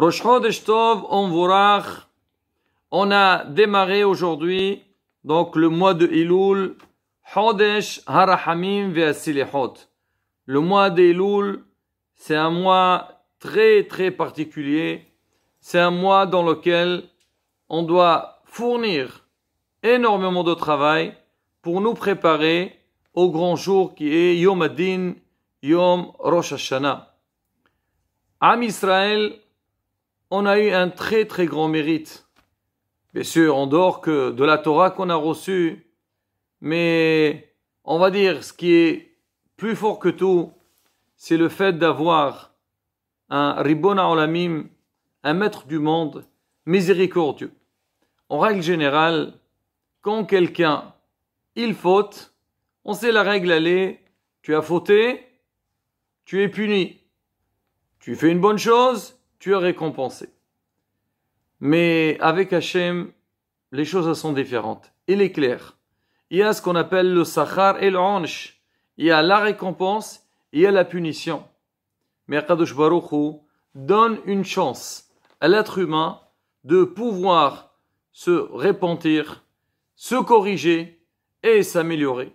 Rosh Chodesh Tov, On a démarré aujourd'hui, donc le mois de Elul, Chodesh Harahamim Le mois de c'est un mois très très particulier. C'est un mois dans lequel on doit fournir énormément de travail pour nous préparer au grand jour qui est Yom Adin, Yom Rosh Hashanah. Am Israël on a eu un très très grand mérite. Bien sûr, en dort que de la Torah qu'on a reçue, mais on va dire ce qui est plus fort que tout, c'est le fait d'avoir un Ribona Olamim, un maître du monde, miséricordieux. En règle générale, quand quelqu'un, il faute, on sait la règle, aller. tu as fauté, tu es puni. Tu fais une bonne chose, tu as récompensé. Mais avec Hachem, les choses sont différentes. Il est clair. Il y a ce qu'on appelle le Sakhar et l'anche. Il y a la récompense, il y a la punition. Mais Kadosh Baruch donne une chance à l'être humain de pouvoir se repentir, se corriger et s'améliorer.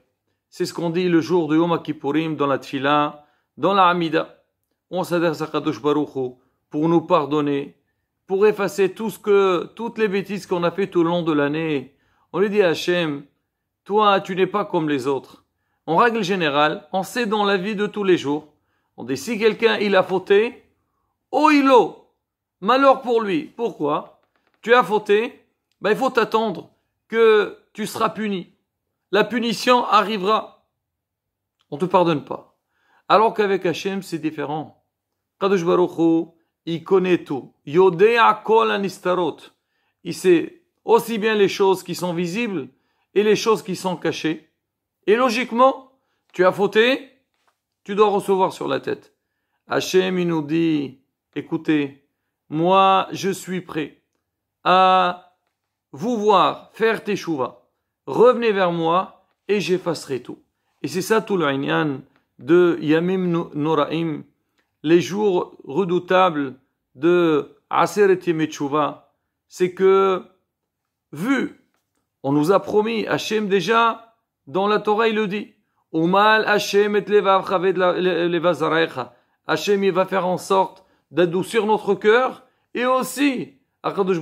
C'est ce qu'on dit le jour de Yom Kippourim dans la Tfila, dans la Amida. On s'adresse à Kadosh Baruch pour nous pardonner, pour effacer tout ce que, toutes les bêtises qu'on a faites au long de l'année. On lui dit à Hachem, toi, tu n'es pas comme les autres. En règle générale, on sait dans la vie de tous les jours, on dit si quelqu'un il a fauté, oh il malheur pour lui. Pourquoi Tu as fauté, ben, il faut t'attendre que tu seras puni. La punition arrivera. On ne te pardonne pas. Alors qu'avec Hachem, c'est différent. Baruch il connaît tout. Il sait aussi bien les choses qui sont visibles et les choses qui sont cachées. Et logiquement, tu as fauté, tu dois recevoir sur la tête. Hachem, il nous dit, écoutez, moi, je suis prêt à vous voir faire tes chouvas. Revenez vers moi et j'effacerai tout. Et c'est ça tout le de Yamim Noraim les jours redoutables de et Yemetshuva, c'est que, vu, on nous a promis, Hachem déjà, dans la Torah, il le dit, Umal Hachem et Hachem, il va faire en sorte d'adoucir notre cœur, et aussi, Akadosh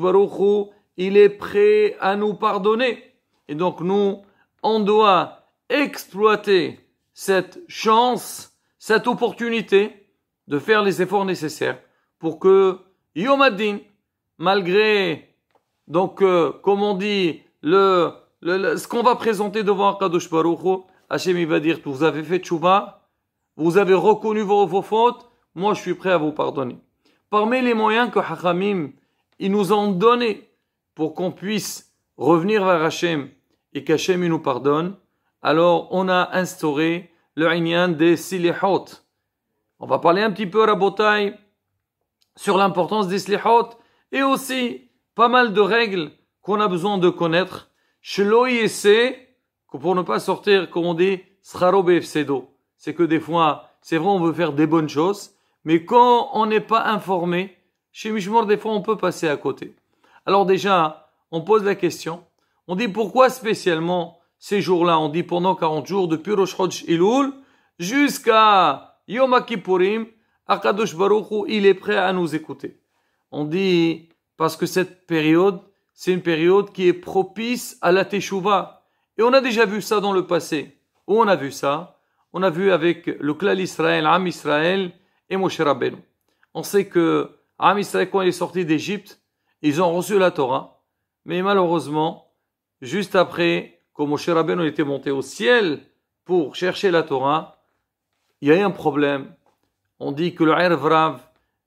il est prêt à nous pardonner. Et donc, nous, on doit exploiter cette chance, cette opportunité, de faire les efforts nécessaires pour que Yom malgré, donc, euh, comme on dit, le, ce qu'on va présenter devant Kadush Baruch Hachem il va dire, vous avez fait tchouba, vous avez reconnu vos, fautes, moi je suis prêt à vous pardonner. Parmi les moyens que Hachamim, ils nous ont donnés pour qu'on puisse revenir vers Hachem et qu'Hachem nous pardonne, alors on a instauré le inyan des silihot, on va parler un petit peu, Rabotai, sur l'importance des slihot et aussi pas mal de règles qu'on a besoin de connaître chez l'OISC pour ne pas sortir, comme on dit, Sraro Befsedo. C'est que des fois, c'est vrai, on veut faire des bonnes choses, mais quand on n'est pas informé, chez Mishmor, des fois, on peut passer à côté. Alors déjà, on pose la question, on dit pourquoi spécialement ces jours-là, on dit pendant 40 jours, de Rosh Chodesh Iloul jusqu'à Yom Kippourim, Akadosh il est prêt à nous écouter. On dit parce que cette période, c'est une période qui est propice à la Teshuvah. Et on a déjà vu ça dans le passé. Où on a vu ça On a vu avec le clan Israël, Am Israël et Moshe Rabbeinu. On sait que Am Israël, quand il est sorti d'Égypte, ils ont reçu la Torah. Mais malheureusement, juste après, que Moshe Rabbeinu était monté au ciel pour chercher la Torah, il y a eu un problème. On dit que le Rav,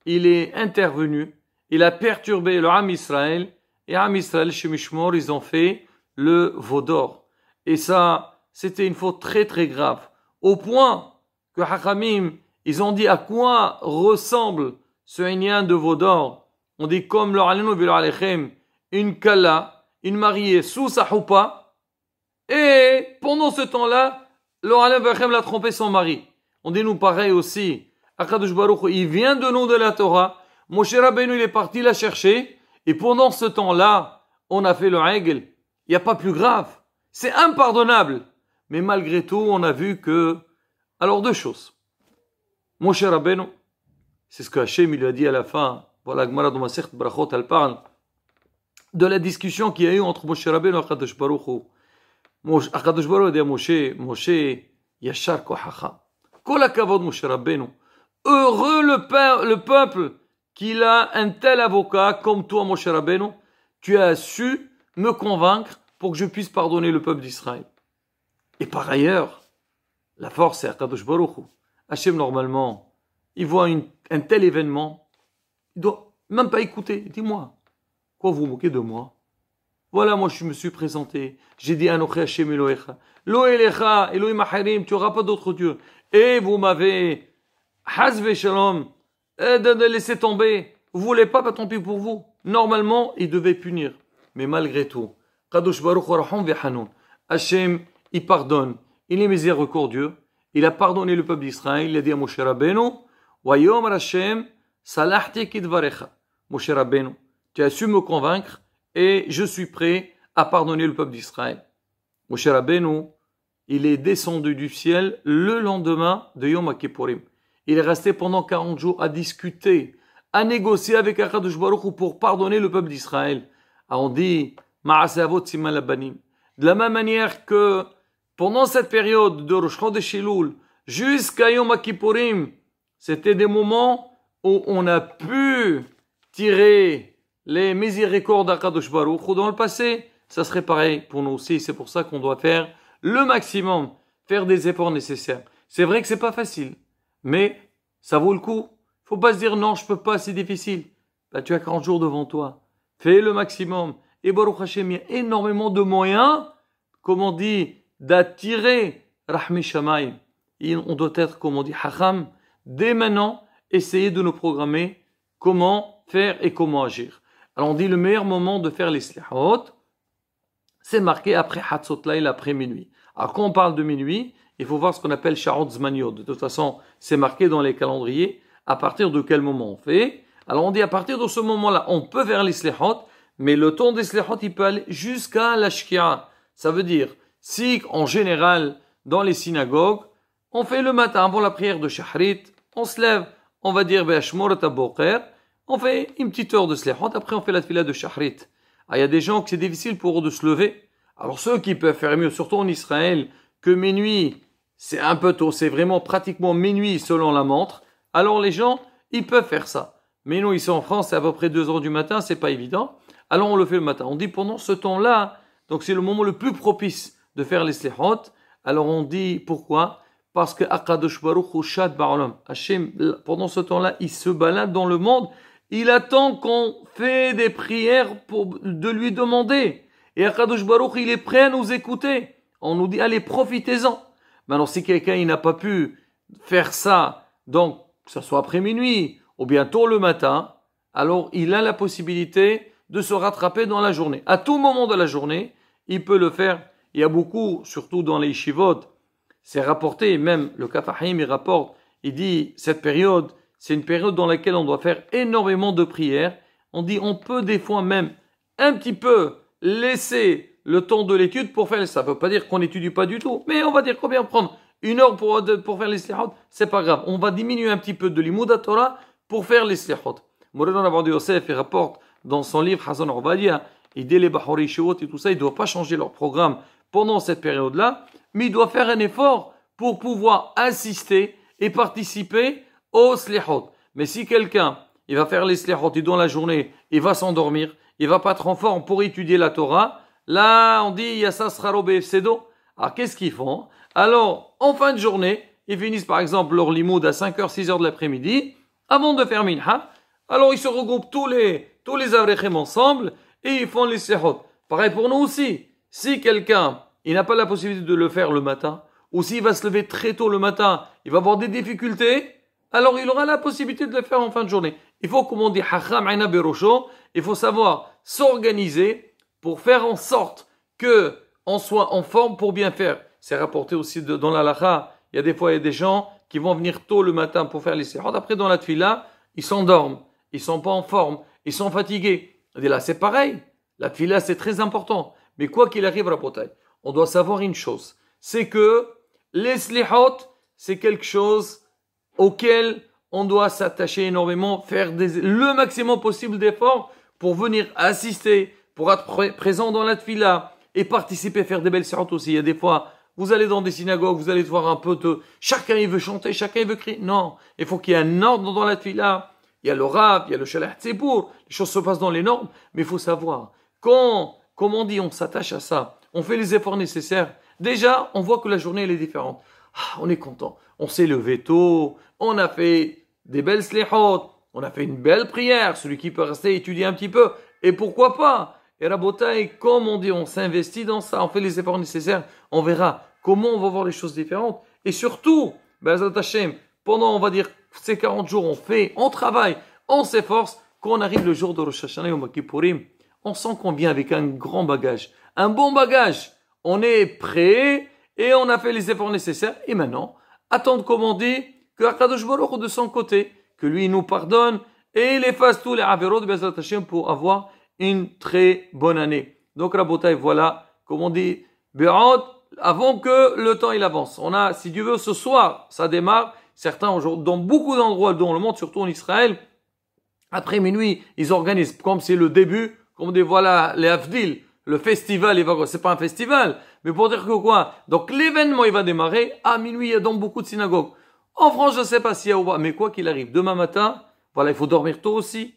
il est intervenu, il a perturbé le Am Israël, et Am Israël, chez Mishmor, ils ont fait le Vaudor. Et ça, c'était une faute très très grave, au point que Hachamim, ils ont dit à quoi ressemble ce Inyan de Vaudor. On dit comme le Alenu Alechem, une Kala, une mariée sous sa choupa, et pendant ce temps-là, le Alenu l'a trompé son mari. On dit nous pareil aussi. Akadosh Baruch, il vient de nous de la Torah. Moshe Rabbeinu, il est parti la chercher. Et pendant ce temps-là, on a fait le règle, Il n'y a pas plus grave. C'est impardonnable. Mais malgré tout, on a vu que... Alors deux choses. Moshe Rabbeinu, c'est ce que Hachem lui a dit à la fin. Voilà, Brachot, elle parle de la discussion qu'il y a eu entre Moshe Rabbeinu et Akadosh Baruch. Akadosh Baruch a dit à Moshe, Moshe, yashar Kohacha. Heureux le, peuple qu'il a un tel avocat comme toi, Moshe Rabbeinu. Tu as su me convaincre pour que je puisse pardonner le peuple d'Israël. Et par ailleurs, la force est Kadosh Baruch Hachem, normalement, il voit un tel événement, il doit même pas écouter. Dis-moi, quoi vous moquez de moi Voilà, moi je me suis présenté. J'ai dit à Hachem Elohecha. Lo Elohecha, Elohim Maharim, tu n'auras pas d'autre Dieu et vous m'avez euh, de Shalom laisser tomber. Vous voulez pas, pas tant pis pour vous. Normalement, il devait punir. Mais malgré tout, Kadosh Baruch Hashem, il pardonne. Il est miséricordieux. Il a pardonné le peuple d'Israël. Il a dit à Moshe Rabbeinu, Wayom Hashem, salahti kidvarecha. Moshe tu as su me convaincre et je suis prêt à pardonner le peuple d'Israël. Moshe Rabbeinu, il est descendu du ciel le lendemain de Yom Kippourim. Il est resté pendant 40 jours à discuter, à négocier avec Akadosh Baruch pour pardonner le peuple d'Israël. On dit De la même manière que pendant cette période de Rosh de Shiloul jusqu'à Yom Kippourim, c'était des moments où on a pu tirer les miséricordes d'Akadosh Baruch dans le passé. Ça serait pareil pour nous aussi. C'est pour ça qu'on doit faire le maximum, faire des efforts nécessaires. C'est vrai que c'est pas facile, mais ça vaut le coup. Faut pas se dire non, je peux pas, c'est difficile. Bah, tu as 40 jours devant toi. Fais le maximum. Et Baruch Hashem, il y a énormément de moyens, comme on dit, d'attirer Rahmi Et on doit être, comme on dit, Hacham, dès maintenant, essayer de nous programmer comment faire et comment agir. Alors on dit le meilleur moment de faire les slihot, c'est marqué après Hatzot l'après après minuit. Alors quand on parle de minuit, il faut voir ce qu'on appelle Sharon Zmaniot. De toute façon, c'est marqué dans les calendriers à partir de quel moment on fait. Alors on dit à partir de ce moment-là, on peut vers l'Islehot, mais le temps d'Islehot, il peut aller jusqu'à l'Ashkia. Ça veut dire, si en général, dans les synagogues, on fait le matin avant la prière de Shahrit, on se lève, on va dire on fait une petite heure de Slehot, après on fait la fila de Shahrit. Ah, il y a des gens que c'est difficile pour eux de se lever. Alors ceux qui peuvent faire mieux, surtout en Israël, que minuit, c'est un peu tôt, c'est vraiment pratiquement minuit selon la montre. Alors les gens, ils peuvent faire ça. Mais nous, ici en France, c'est à peu près 2 heures du matin, c'est pas évident. Alors on le fait le matin. On dit pendant ce temps-là, donc c'est le moment le plus propice de faire les slihot. Alors on dit pourquoi Parce que Shad pendant ce temps-là, il se balade dans le monde il attend qu'on fait des prières pour, de lui demander. Et Kadush Baruch, il est prêt à nous écouter. On nous dit, allez, profitez-en. Maintenant, si quelqu'un n'a pas pu faire ça, donc, que ce soit après minuit ou bientôt le matin, alors il a la possibilité de se rattraper dans la journée. À tout moment de la journée, il peut le faire. Il y a beaucoup, surtout dans les chivotes, c'est rapporté, même le Kafahim, il rapporte, il dit, cette période, c'est une période dans laquelle on doit faire énormément de prières. On dit on peut des fois même un petit peu laisser le temps de l'étude pour faire ça. ne veut pas dire qu'on n'étudie pas du tout, mais on va dire combien prendre une heure pour, faire les Ce c'est pas grave. On va diminuer un petit peu de l'imouda pour faire les slihot. Moulana Abou il rapporte dans son livre Hazan Orbadia, aider les Bahori et tout ça, ils ne doivent pas changer leur programme pendant cette période-là, mais ils doivent faire un effort pour pouvoir assister et participer slihot. Mais si quelqu'un, il va faire les slihot, et dans la journée, il va s'endormir, il va pas être en forme pour étudier la Torah, là, on dit, sera Sedo. Alors, ah, qu'est-ce qu'ils font Alors, en fin de journée, ils finissent par exemple leur limoud à 5h, 6h de l'après-midi, avant de faire minha. Alors, ils se regroupent tous les, tous les avrechem ensemble et ils font les slihot. Pareil pour nous aussi. Si quelqu'un, il n'a pas la possibilité de le faire le matin, ou s'il va se lever très tôt le matin, il va avoir des difficultés, alors il aura la possibilité de le faire en fin de journée. Il faut, comme on dit, il faut savoir s'organiser pour faire en sorte que soit en forme pour bien faire. C'est rapporté aussi dans dans lacha. Il y a des fois, il y a des gens qui vont venir tôt le matin pour faire les séhades. Après, dans la tfila, ils s'endorment. Ils sont pas en forme. Ils sont fatigués. Et là, c'est pareil. La tfila, c'est très important. Mais quoi qu'il arrive, on doit savoir une chose. C'est que les slihot, c'est quelque chose auquel on doit s'attacher énormément, faire le maximum possible d'efforts pour venir assister, pour être présent dans la tefila et participer, faire des belles séances aussi. Il y a des fois, vous allez dans des synagogues, vous allez voir un peu de... Chacun, il veut chanter, chacun, il veut crier. Non, il faut qu'il y ait un ordre dans la tefila. Il y a le rap, il y a le c'est pour Les choses se passent dans les normes, mais il faut savoir. Quand, comme on dit, on s'attache à ça, on fait les efforts nécessaires, déjà, on voit que la journée, elle est différente. Ah, on est content. On s'est levé tôt, on a fait des belles sléchotes, on a fait une belle prière. Celui qui peut rester étudier un petit peu. Et pourquoi pas Et Rabotai, comme on dit, on s'investit dans ça, on fait les efforts nécessaires. On verra comment on va voir les choses différentes. Et surtout, ben, pendant, on va dire, ces 40 jours, on fait, on travaille, on s'efforce. Quand on arrive le jour de Rosh Hashanah Yom on sent qu'on vient avec un grand bagage, un bon bagage. On est prêt et on a fait les efforts nécessaires, et maintenant, attendre comme on dit que Akadosh Baruch de son côté, que lui nous pardonne et il efface tous les avéros de Bezrat pour avoir une très bonne année. Donc Rabotai, voilà, comme on dit, avant que le temps il avance. On a, si Dieu veut, ce soir, ça démarre. Certains, dans beaucoup d'endroits dans le monde, surtout en Israël, après minuit, ils organisent, comme c'est le début, comme on dit, voilà, les Avdil, le festival, il va C'est pas un festival, mais pour dire que quoi Donc l'événement, il va démarrer à minuit, il y a donc beaucoup de synagogues. En France, je ne sais pas s'il y a ou pas, mais quoi qu'il arrive, demain matin, voilà, il faut dormir tôt aussi.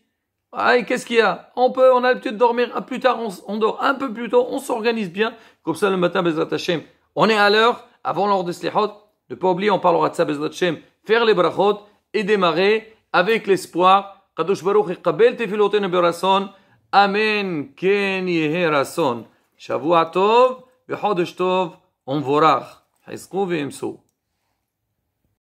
Ah, qu'est-ce qu'il y a On peut, on a l'habitude de dormir plus tard, on, dort un peu plus tôt, on s'organise bien. Comme ça, le matin, on est à l'heure, avant l'heure de Slihot. Ne pas oublier, on parlera de ça, faire les brachot et démarrer avec l'espoir. Kadosh Baruch kabel Berason. Amen. Ken וחודש טוב ומבורך, חזקו ואמסו.